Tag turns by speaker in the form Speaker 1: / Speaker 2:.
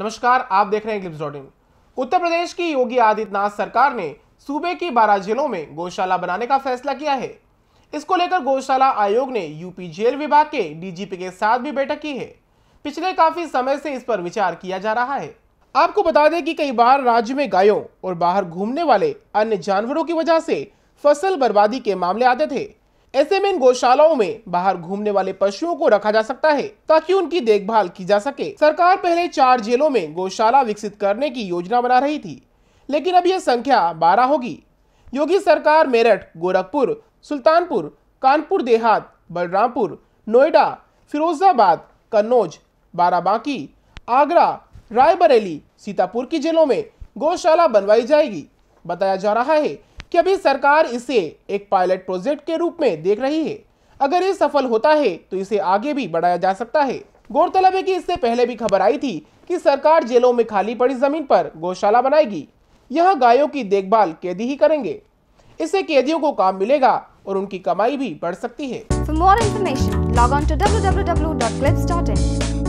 Speaker 1: नमस्कार आप देख रहे हैं क्लिप्स डॉट इन उत्तर प्रदेश की योगी आदित्यनाथ सरकार ने सूबे की बारह जिलों में गौशाला बनाने का फैसला किया है इसको लेकर गौशाला आयोग ने यूपी जेल विभाग के डीजीपी के साथ भी बैठक की है पिछले काफी समय से इस पर विचार किया जा रहा है आपको बता दें कि कई बार राज्य में गायों और बाहर घूमने वाले अन्य जानवरों की वजह से फसल बर्बादी के मामले आते थे ऐसे में इन गौशालाओं में बाहर घूमने वाले पशुओं को रखा जा सकता है ताकि उनकी देखभाल की जा सके सरकार पहले चार जेलों में गौशाला विकसित करने की योजना बना रही थी लेकिन अब यह संख्या बारह होगी योगी सरकार मेरठ गोरखपुर सुल्तानपुर कानपुर देहात बलरामपुर नोएडा फिरोजाबाद कन्नौज बाराबांकी आगरा रायबरेली सीतापुर की जेलों में गौशाला बनवाई जाएगी बताया जा रहा है कि अभी सरकार इसे एक पायलट प्रोजेक्ट के रूप में देख रही है अगर ये सफल होता है तो इसे आगे भी बढ़ाया जा सकता है गौरतलब है कि इससे पहले भी खबर आई थी कि सरकार जेलों में खाली पड़ी जमीन पर गौशाला बनाएगी यहाँ गायों की देखभाल कैदी ही करेंगे इससे कैदियों को काम मिलेगा और उनकी कमाई भी बढ़ सकती है
Speaker 2: more information log on to W